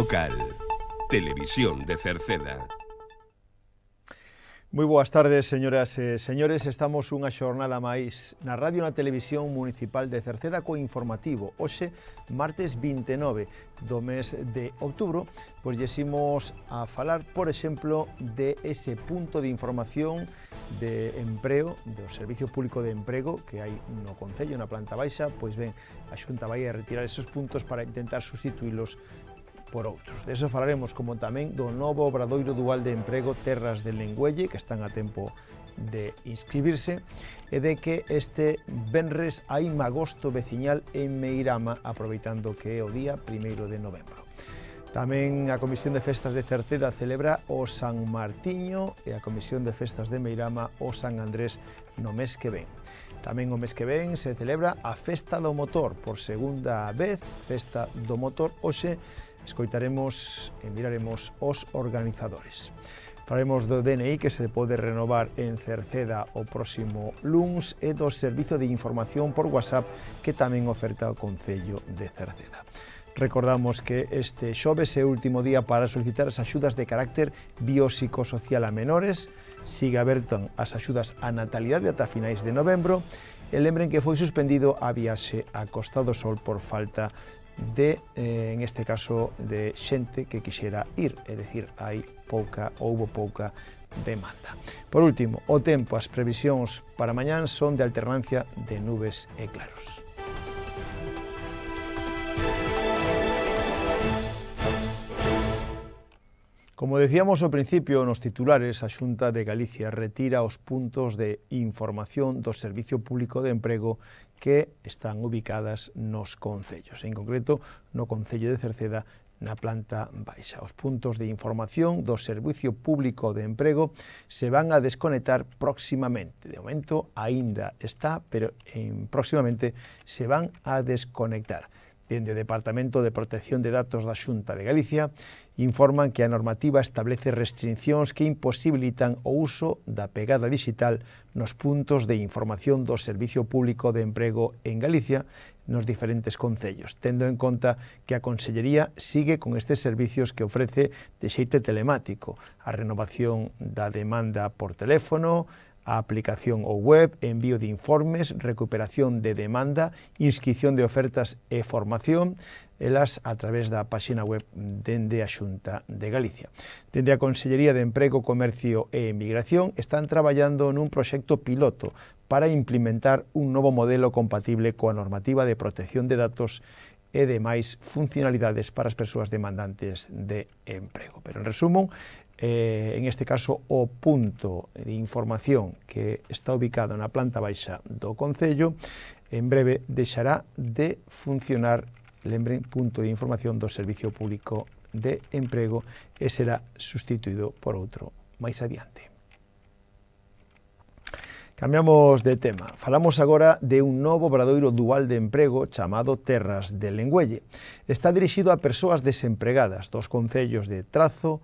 local. Televisión de Cerceda. Moi boas tardes, señoras e señores. Estamos unha xornada máis na radio na televisión municipal de Cerceda co informativo. Hoxe, martes 29 do mes de outubro, pois llesimos a falar, por exemplo, de ese punto de información de emprego, do Servicio Público de Emprego que hai no Concello, na planta baixa, pois ben, a Xunta vai a retirar esos puntos para intentar sustituílos por outros. Deso falaremos como tamén do novo obradoiro dual de emprego Terras de Lengüelle, que están a tempo de inscribirse, e de que este Benres hai magosto veciñal en Meirama, aproveitando que é o día 1 de novembro. Tamén a Comisión de Festas de Cerceda celebra o San Martiño e a Comisión de Festas de Meirama o San Andrés no mes que ven. Tamén o mes que ven se celebra a Festa do Motor por segunda vez, Festa do Motor hoxe escoitaremos e miraremos os organizadores. Falaremos do DNI que se pode renovar en Cerceda o próximo luns e do Servizo de Información por WhatsApp que tamén oferta o Concello de Cerceda. Recordamos que este xoves é o último día para solicitar as axudas de carácter biopsicosocial a menores, sigue aberto as axudas á natalidade ata finais de novembro e lembren que foi suspendido a viaxe a Costa do Sol por falta de, eh, en este caso, de xente que quixera ir, é dicir, hai pouca, ou houve pouca demanda. Por último, o tempo, as previsións para mañán son de alternancia de nubes e claros. Como decíamos ao principio nos titulares, a Xunta de Galicia retira os puntos de información do Servicio Público de Emprego que están ubicadas nos concellos, en concreto no Concello de Cerceda na planta baixa. Os puntos de información do Servicio Público de Emprego se van a desconectar próximamente. De momento aínda está, pero en, próximamente se van a desconectar. Dende o Departamento de Protección de Datos da Xunta de Galicia informan que a normativa establece restriccións que imposibilitan o uso da pegada digital nos puntos de información do Servicio Público de Emprego en Galicia nos diferentes concellos, tendo en conta que a Consellería sigue con estes servicios que ofrece de xeite telemático, a renovación da demanda por teléfono, a aplicación ou web, envío de informes, recuperación de demanda, inscripción de ofertas e formación, elas a través da páxina web dende a Xunta de Galicia. Dende a Consellería de Emprego, Comercio e Emigración están traballando nun proxecto piloto para implementar un novo modelo compatible coa normativa de protección de datos e demais funcionalidades para as persoas demandantes de emprego. Pero, en resumo, eh, en este caso, o punto de información que está ubicado na planta baixa do Concello, en breve deixará de funcionar Lembren, punto de información do Servicio Público de Emprego e será sustituído por outro máis adiante. Cambiamos de tema. Falamos agora de un novo obradoiro dual de emprego chamado Terras de Lengüelle. Está dirixido a persoas desempregadas dos concellos de Trazo,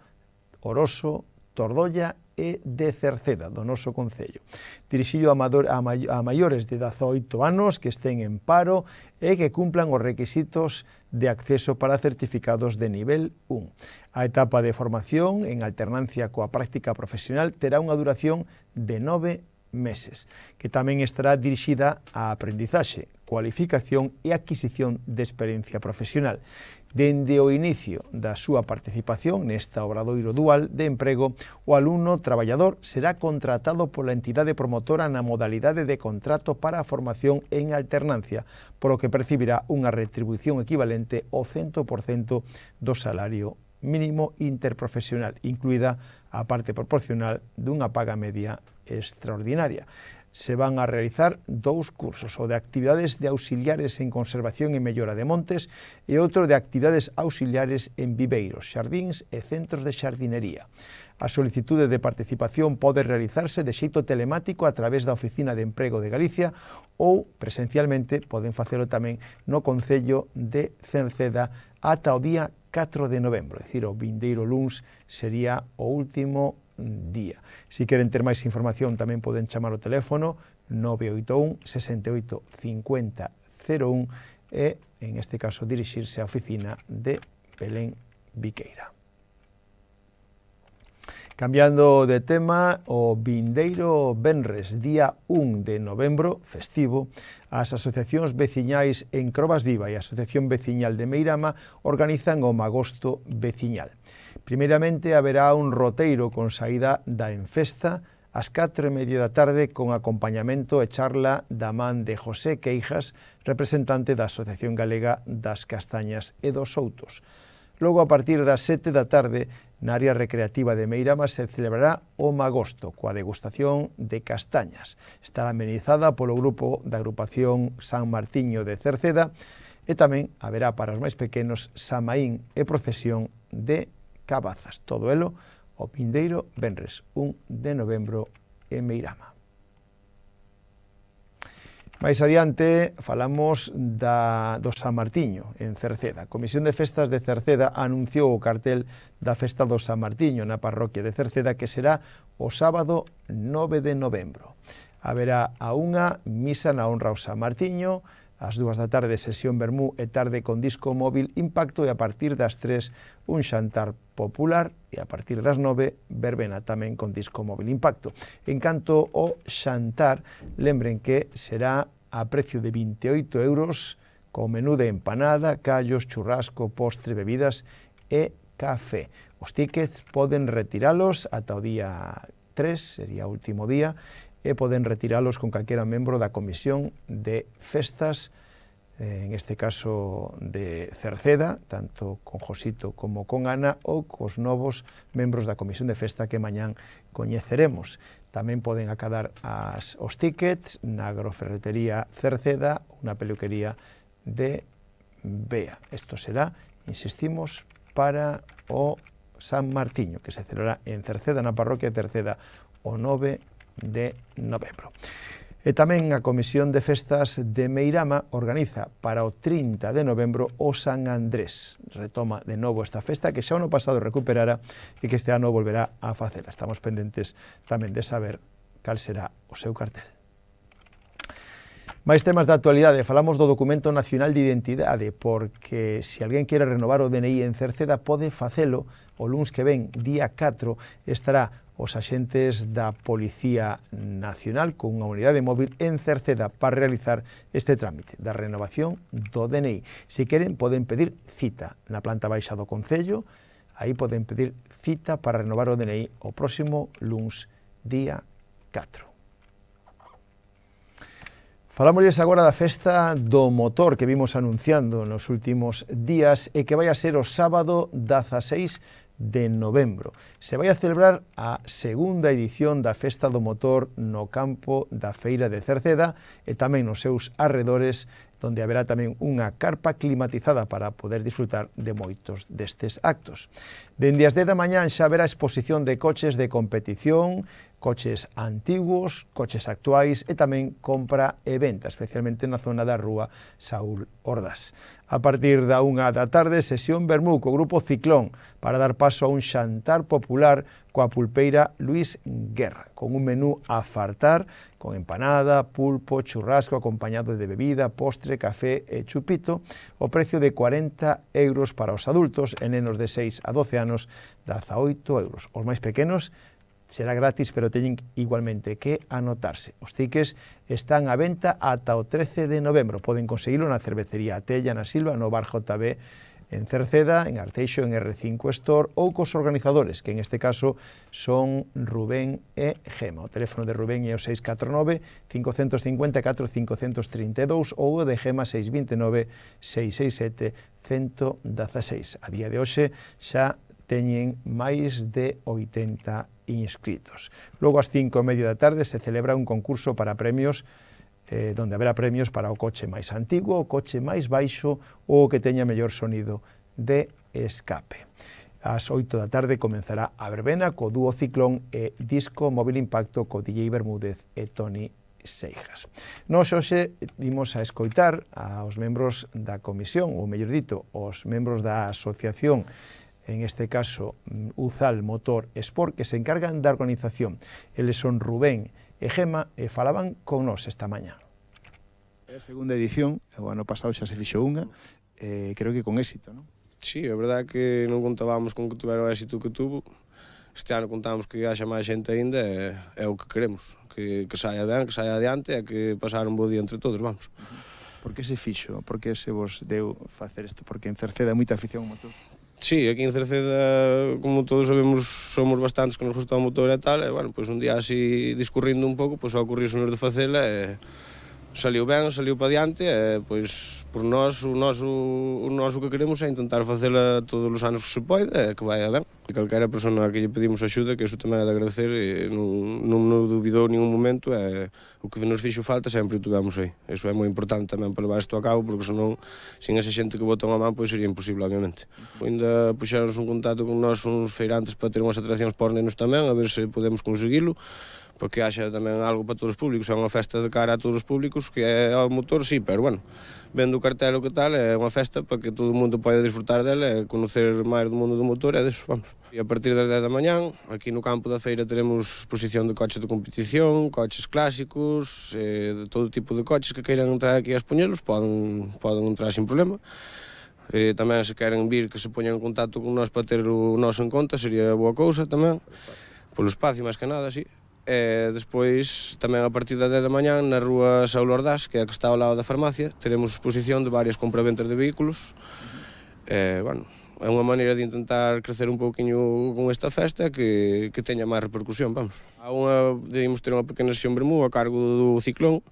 Oroso, Tordolla e de Cerceda, do noso Concello. Dirixido a, mador, a, a maiores de 18 anos que estén en paro e que cumplan os requisitos de acceso para certificados de nivel 1. A etapa de formación, en alternancia coa práctica profesional, terá unha duración de 9 meses, que tamén estará dirixida á aprendizaxe, cualificación e adquisición de experiencia profesional. Dende o inicio da súa participación nesta obradoiro dual de emprego, o alumno traballador será contratado pola entidade promotora na modalidade de contrato para a formación en alternancia, polo que percibirá unha retribución equivalente ao 100% do salario mínimo interprofesional, incluída a parte proporcional dunha paga media extraordinaria se van a realizar dous cursos, o de actividades de auxiliares en conservación e mellora de montes e outro de actividades auxiliares en viveiros, xardíns e centros de xardinería. A solicitude de participación pode realizarse de xeito telemático a través da Oficina de Emprego de Galicia ou presencialmente poden facelo tamén no Concello de Cerceda ata o día 4 de novembro, é dicir, o vindeiro luns sería o último día. Se si queren ter máis información tamén poden chamar o teléfono 981 68 50 01 e, en este caso, dirixirse á oficina de Belén Viqueira. Cambiando de tema, o Vindeiro Benres, día 1 de novembro, festivo, as asociacións veciñais en Crovas Viva e a Asociación Veciñal de Meirama organizan o Magosto Veciñal. Primeiramente haberá un roteiro con saída da Enfesta ás 4 e media da tarde con acompañamento e charla da man de José Queijas, representante da Asociación Galega das Castañas e dos Soutos. Logo, a partir das 7 da tarde, na área recreativa de Meirama se celebrará o Magosto, coa degustación de castañas. Estará amenizada polo grupo da agrupación San Martiño de Cerceda e tamén haberá para os máis pequenos Samaín e procesión de Cabazas. Todo elo o Pindeiro Benres, 1 de novembro en Meirama. Mais adiante falamos da, do San Martiño en Cerceda. A Comisión de Festas de Cerceda anunciou o cartel da Festa do San Martiño na parroquia de Cerceda que será o sábado 9 de novembro. Haberá a unha misa na honra ao San Martiño, Ás dúas da tarde, sesión Bermú e tarde con disco móvil Impacto e a partir das tres, un xantar popular e a partir das nove, verbena tamén con disco móvil Impacto. En canto ao xantar, lembren que será a precio de 28 euros co menú de empanada, callos, churrasco, postre, bebidas e café. Os tickets poden retiralos ata o día 3, sería o último día, e poden retiralos con calquera membro da Comisión de Festas, eh, en este caso de Cerceda, tanto con Josito como con Ana, ou cos novos membros da Comisión de Festa que mañán coñeceremos. Tamén poden acadar as, os tickets na agroferretería Cerceda, unha peluquería de Bea. Isto será, insistimos, para o San Martiño, que se celebrará en Cerceda, na parroquia Cerceda, o 9 de novembro. E tamén a Comisión de Festas de Meirama organiza para o 30 de novembro o San Andrés. Retoma de novo esta festa que xa o ano pasado recuperara e que este ano volverá a facela. Estamos pendentes tamén de saber cal será o seu cartel. Máis temas da actualidade, falamos do Documento Nacional de Identidade, porque se alguén quere renovar o DNI en Cerceda pode facelo o luns que ven, día 4, estará os axentes da Policía Nacional con unha unidade móvil en Cerceda para realizar este trámite da renovación do DNI. Se queren, poden pedir cita na planta baixa do Concello, aí poden pedir cita para renovar o DNI o próximo luns día 4. Falámoslles agora da festa do motor que vimos anunciando nos últimos días e que vai a ser o sábado 16 de novembro. Se vai a celebrar a segunda edición da Festa do Motor no campo da Feira de Cerceda e tamén nos seus arredores donde haberá tamén unha carpa climatizada para poder disfrutar de moitos destes actos. Dende as 10 da mañan xa haberá exposición de coches de competición, coches antigos, coches actuais e tamén compra e venta, especialmente na zona da rúa Saúl Ordas. A partir da unha da tarde, sesión Bermú co grupo Ciclón para dar paso a un xantar popular coa pulpeira Luis Guerra, con un menú a fartar con empanada, pulpo, churrasco acompañado de bebida, postre, café e chupito, o precio de 40 euros para os adultos e nenos de 6 a 12 anos, 18 euros. Os máis pequenos será gratis, pero teñen igualmente que anotarse. Os tiques están á venta ata o 13 de novembro. Poden conseguilo na cervecería Atella, na Silva, no bar JB en Cerceda, en Arteixo, en R5 Store ou cos organizadores, que en este caso son Rubén e Gema. O teléfono de Rubén é o 649 554 532 ou o de Gema 629 667 116. A día de hoxe xa teñen máis de 80 inscritos. Logo ás 5 e media da tarde se celebra un concurso para premios eh, donde haberá premios para o coche máis antigo, o coche máis baixo ou o que teña mellor sonido de escape. As 8 da tarde comenzará a verbena co dúo Ciclón e disco Móvil Impacto co DJ Bermúdez e Tony Seixas. Nos hoxe vimos a escoitar aos membros da comisión, ou mellor dito, aos membros da asociación en este caso mm, UZAL Motor Sport, que se encargan da organización. Eles son Rubén e Gema e falaban con nós esta mañá. É a segunda edición, o ano pasado xa se fixou unha, eh, creo que con éxito, non? Sí, é verdade que non contábamos con que tuvera o éxito que tuvo, este ano contamos que haxa máis xente aínda e é o que queremos, que, que saia ben, que saia adiante e que pasar un bo día entre todos, vamos. Por que se fixo? Por que se vos deu facer isto? Porque en Cerceda moita afición motor. Sí, aquí en Cerceda, como todos sabemos, somos bastantes que nos gusta o motor e tal, e, bueno, pois pues un día así discurrindo un pouco, pois pues, ocorriu o señor de facela e... Eh, saliu ben, saliu para diante e pois por nós o noso o noso que queremos é intentar facela todos os anos que se pode e que vai a ben. E calquera persona que lle pedimos axuda, que iso tamén é de agradecer, e non, non, non dubidou ningún momento, e o que nos fixo falta sempre o tuvemos aí. Iso é moi importante tamén para levar isto a cabo, porque senón, sin esa xente que botou a man, pois sería imposible, obviamente. Ainda puxaros un contacto con nós uns feirantes para ter unhas atraccións por nenos tamén, a ver se podemos conseguilo porque haxa tamén algo para todos os públicos, é unha festa de cara a todos os públicos, que é o motor, sí, pero bueno, vendo o cartel o que tal, é unha festa para que todo o mundo poida disfrutar dela e conocer máis do mundo do motor, é deso, vamos. E a partir das 10 da mañan, aquí no campo da feira teremos exposición de coches de competición, coches clásicos, eh, de todo tipo de coches que queiran entrar aquí a expoñelos, poden, poden entrar sin problema. E tamén se queren vir que se poñan en contacto con nós para ter o noso en conta, sería boa cousa tamén. Polo espacio, máis que nada, sí. E despois, tamén a partir da 10 da mañan na rúa Saúl Ordás, que é a que está ao lado da farmacia, teremos exposición de varias compraventas de vehículos. E, bueno, é unha maneira de intentar crecer un pouquiño con esta festa que, que teña máis repercusión, vamos. A unha, deimos ter unha pequena sesión bermú a cargo do ciclón,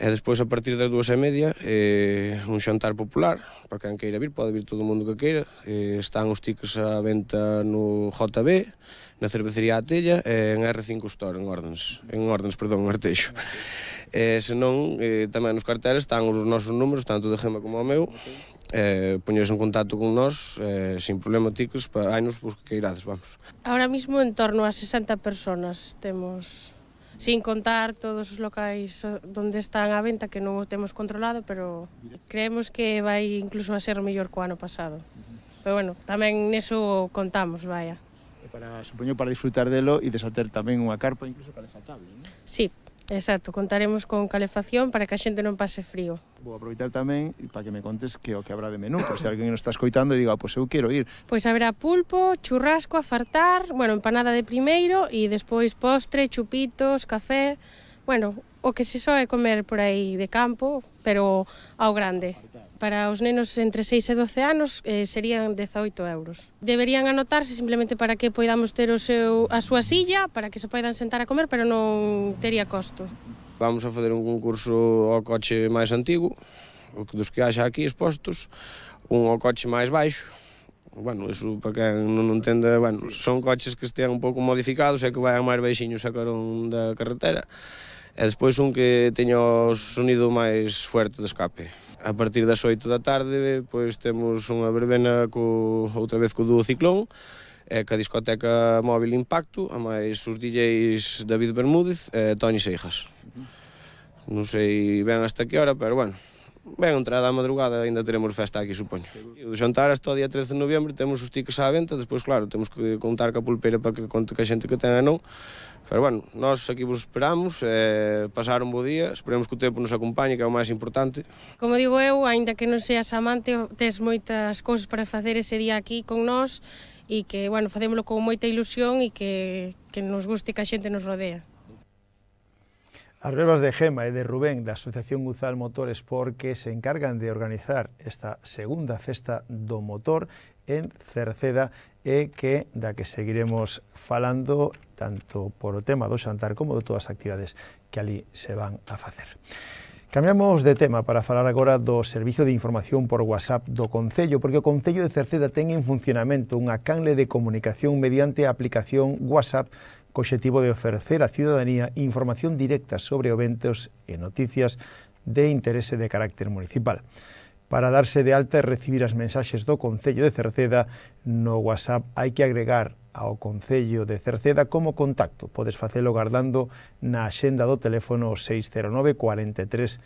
E despois a partir das dúas e media eh, un xantar popular para quen queira vir, pode vir todo o mundo que queira eh, están os tickets a venta no JB na cervecería Atella e en R5 Store en Ordens, en Ordens, perdón, en Arteixo eh, senón eh, tamén nos carteles están os nosos números tanto de Gema como o meu eh, poñedes en contacto con nós eh, sin problema tickets, pa, hai nos vos que queirades, vamos Ahora mismo en torno a 60 personas temos sin contar todos os locais eh, onde están a venta que non o temos controlado, pero creemos que vai incluso a ser mellor co ano pasado. Pero bueno, tamén neso contamos, vaya. E para, supoño, para disfrutar delo e desater tamén unha carpa incluso calefactable, non? Sí, Exacto, contaremos con calefacción para que a xente non pase frío. Vou aproveitar tamén para que me contes que o que habrá de menú, por se alguén non está escoitando e diga, ah, pois pues eu quero ir. Pois haberá pulpo, churrasco a fartar, bueno, empanada de primeiro e despois postre, chupitos, café, bueno, o que se soe comer por aí de campo, pero ao grande. Afartar. Para os nenos entre 6 e 12 anos eh, serían 18 euros. Deberían anotarse simplemente para que poidamos ter o seu, a súa silla, para que se poidan sentar a comer, pero non tería costo. Vamos a fazer un concurso ao coche máis antigo, dos que haxa aquí expostos, un ao coche máis baixo, bueno, eso para quen non entenda, bueno, sí. son coches que estean un pouco modificados e que vayan máis baixiños sacaron da carretera. E despois un que teña o sonido máis fuerte de escape. A partir das 8 da tarde pois temos unha verbena co, outra vez co dúo Ciclón e ca discoteca móvil Impacto, a máis os DJs David Bermúdez e Toni Seixas. Non sei ben hasta que hora, pero bueno, Ben entre a madrugada ainda teremos festa aquí, supoño. E o xantar hasta o día 13 de novembro temos os tickets á venta, despois claro, temos que contar ca pulpeira para que conte que a xente que tenga non. Pero bueno, nós aquí vos esperamos, eh, pasar un bo día, esperemos que o tempo nos acompañe, que é o máis importante. Como digo eu, aínda que non seas amante, tes moitas cousas para facer ese día aquí con nós e que, bueno, facémolo con moita ilusión e que, que nos guste que a xente nos rodea. As verbas de Gema e de Rubén da Asociación Guzal Motores que se encargan de organizar esta segunda festa do motor en Cerceda e que da que seguiremos falando tanto por o tema do xantar como de todas as actividades que ali se van a facer. Cambiamos de tema para falar agora do Servicio de Información por WhatsApp do Concello, porque o Concello de Cerceda ten en funcionamento unha canle de comunicación mediante a aplicación WhatsApp co objetivo de ofrecer á ciudadanía información directa sobre eventos e noticias de interese de carácter municipal para darse de alta e recibir as mensaxes do Concello de Cerceda no WhatsApp hai que agregar ao Concello de Cerceda como contacto. Podes facelo guardando na axenda do teléfono 609 43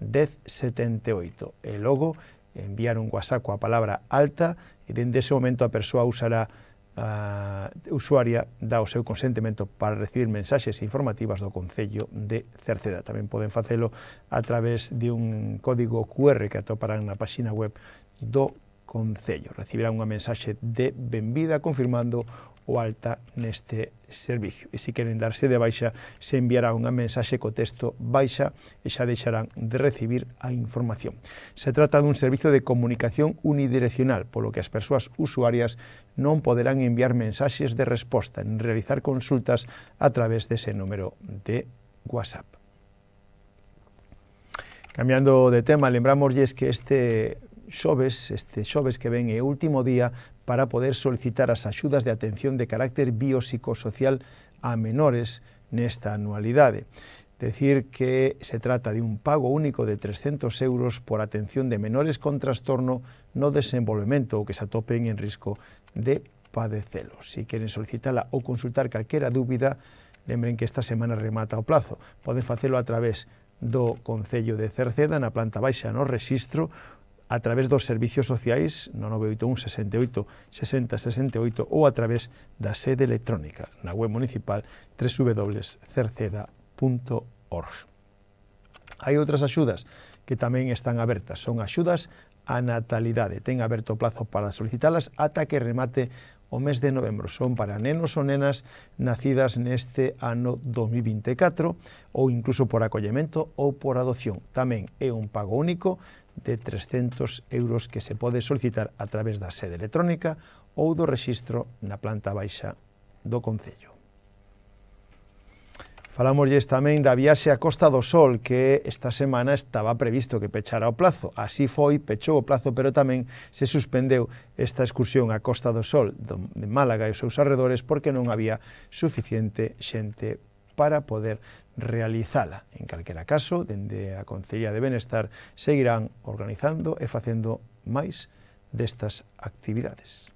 1078 e logo enviar un WhatsApp coa palabra alta e dende ese momento a persoa usará a usuaria dá o seu consentimento para recibir mensaxes informativas do Concello de Cerceda. Tamén poden facelo a través de un código QR que atoparán na páxina web do Concello. Recibirán unha mensaxe de benvida confirmando o alta neste servicio. E se queren darse de baixa, se enviará unha mensaxe co texto baixa e xa deixarán de recibir a información. Se trata dun servicio de comunicación unidireccional, polo que as persoas usuarias non poderán enviar mensaxes de resposta nin realizar consultas a través dese número de WhatsApp. Cambiando de tema, lembramoslles que este xoves, este xoves que ven é o último día para poder solicitar as axudas de atención de carácter biopsicosocial a menores nesta anualidade. Decir que se trata de un pago único de 300 euros por atención de menores con trastorno no desenvolvemento ou que se atopen en risco de padecelo. Si queren solicitarla ou consultar calquera dúbida, lembren que esta semana remata o plazo. Poden facelo a través do Concello de Cerceda na planta baixa no rexistro a través dos servicios sociais no 981 68 60 68 ou a través da sede electrónica na web municipal www.cerceda.org. Hai outras axudas que tamén están abertas. Son axudas a natalidade. Ten aberto o plazo para solicitalas ata que remate o mes de novembro. Son para nenos ou nenas nacidas neste ano 2024 ou incluso por acollemento ou por adopción. Tamén é un pago único de 300 euros que se pode solicitar a través da sede electrónica ou do rexistro na planta baixa do Concello. Falámoslles tamén da viaxe a Costa do Sol, que esta semana estaba previsto que pechara o plazo. Así foi, pechou o plazo, pero tamén se suspendeu esta excursión a Costa do Sol de Málaga e os seus arredores porque non había suficiente xente para poder realizala. En calquera caso, dende a Concellería de Benestar seguirán organizando e facendo máis destas actividades.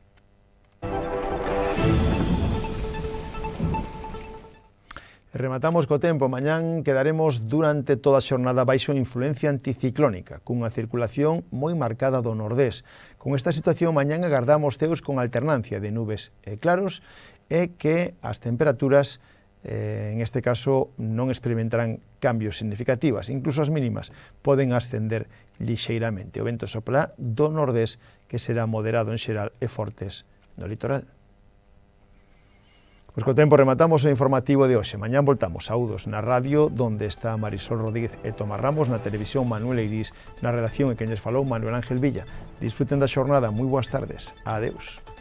Rematamos co tempo. Mañán quedaremos durante toda a xornada baixo influencia anticiclónica, cunha circulación moi marcada do nordés. Con esta situación, mañán agardamos ceos con alternancia de nubes e claros e que as temperaturas eh, en este caso non experimentarán cambios significativas, incluso as mínimas poden ascender lixeiramente. O vento soplará do nordés que será moderado en xeral e fortes no litoral. Pois co tempo rematamos o informativo de hoxe. Mañán voltamos saúdos na radio onde está Marisol Rodríguez e Tomás Ramos na televisión Manuel Eiris, na redacción e quenlles falou Manuel Ángel Villa. Disfruten da xornada, moi boas tardes. Adeus.